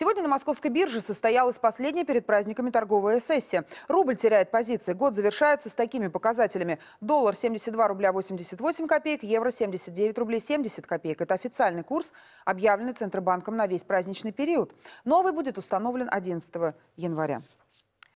Сегодня на московской бирже состоялась последняя перед праздниками торговая сессия. Рубль теряет позиции. Год завершается с такими показателями. Доллар 72 рубля 88 копеек, евро 79 рублей 70 копеек. Это официальный курс, объявленный Центробанком на весь праздничный период. Новый будет установлен 11 января.